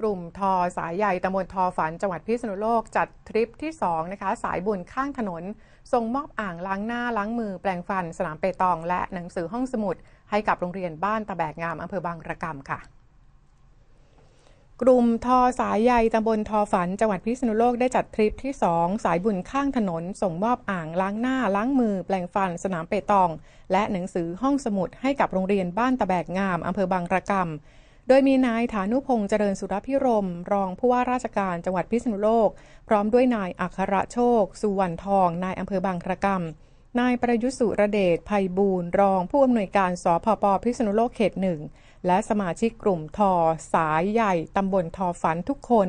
กลุ่มทอสายใหญ่ตำบลทอฝันจังหวัดพิษณุโลกจัดทริปที่2นะคะสายบุญข้างถนน ส่งมอบอ่างล้างหน้าล้างมือ แปลงฟัน สนามเปตอง และหนังสือห้องสมุด ให้กับโรงเรียนบ้านตะแบกงามอำเภอบางระกำค่ะ กลุ่มทอสายใหญ่ตำบลทอฝันจังหวัดพิษณุโลกได้จัดทริปที่ 2 สายบุญข้างถนน ส่งมอบอ่างล้างหน้า ล้างมือ แปลงฟัน สนามเปตอง และหนังสือห้องสมุดให้กับโรงเรียนบ้านตะแบกงามอำเภอบางระกำดยมีนายฐานุพงษ์เจริญสุรพิรม รองผู้ว่าราชการจังหวัดพิษณุโลก พร้อมด้วยนาย อัครโชค สุวรรณทอง นายอำเภอบางกระกำนายประยุทธ์สุรเดชภัยบูรณ์รองผู้อำนวยการสพปพิษณุโลกเขตหนึ่งและสมาชิกกลุ่มทอ สายใหญ่ตำบลทอฝันทุกคน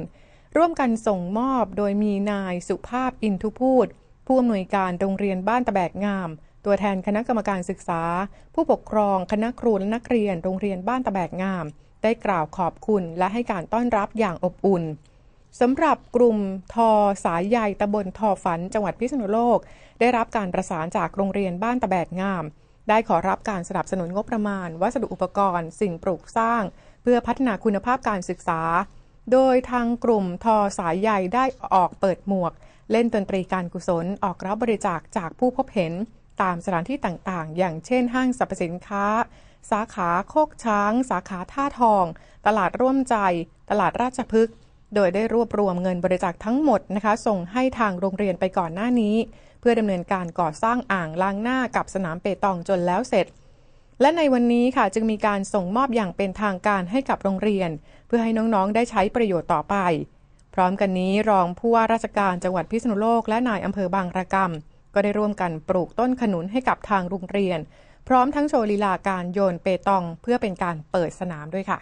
ร่วมกันส่งมอบโดยมีนายสุภาพอินทุพูด ผู้อำนวยการโรงเรียนบ้านตะแบกงาม ตัวแทนคณะกรรมการศึกษา ผู้ปกครองคณะครูและนักเรียนโรงเรียนบ้านตะแบกงามได้กล่าวขอบคุณและให้การต้อนรับอย่างอบอุ่นสำหรับกลุ่มทอสายใหญ่ตำบลทอฝันจังหวัดพิษณุโลก ได้รับการประสานจากโรงเรียนบ้านตะแบกงาม ได้ขอรับการสนับสนุนงบประมาณ วัสดุอุปกรณ์สิ่งปลูกสร้าง เพื่อพัฒนาคุณภาพการศึกษา โดยทางกลุ่มทอสายใหญ่ได้ออกเปิดหมวก เล่นดนตรีการกุศลออกรับบริจาคจากผู้พบเห็น ตามสถานที่ต่างๆ อย่างเช่น ห้างสรรพสินค้าสาขาโคกช้าง สาขาท่าทอง ตลาดร่วมใจ ตลาดราชพฤกษ์โดยได้รวบรวมเงินบริจาคทั้งหมดนะคะ ส่งให้ทางโรงเรียนไปก่อนหน้านี้ เพื่อดำเนินการก่อสร้างอ่างล้างหน้ากับสนามเปตองจนแล้วเสร็จ และในวันนี้ค่ะจึงมีการส่งมอบอย่างเป็นทางการให้กับโรงเรียน เพื่อให้น้องๆได้ใช้ประโยชน์ต่อไป พร้อมกันนี้ รองผู้ว่าราชการจังหวัดพิษณุโลก และนายอำเภอบางระกำก็ได้ร่วมกันปลูกต้นขนุนให้กับทางโรงเรียนพร้อมทั้งโชว์ลีลาการโยนเปตองเพื่อเป็นการเปิดสนามด้วยค่ะ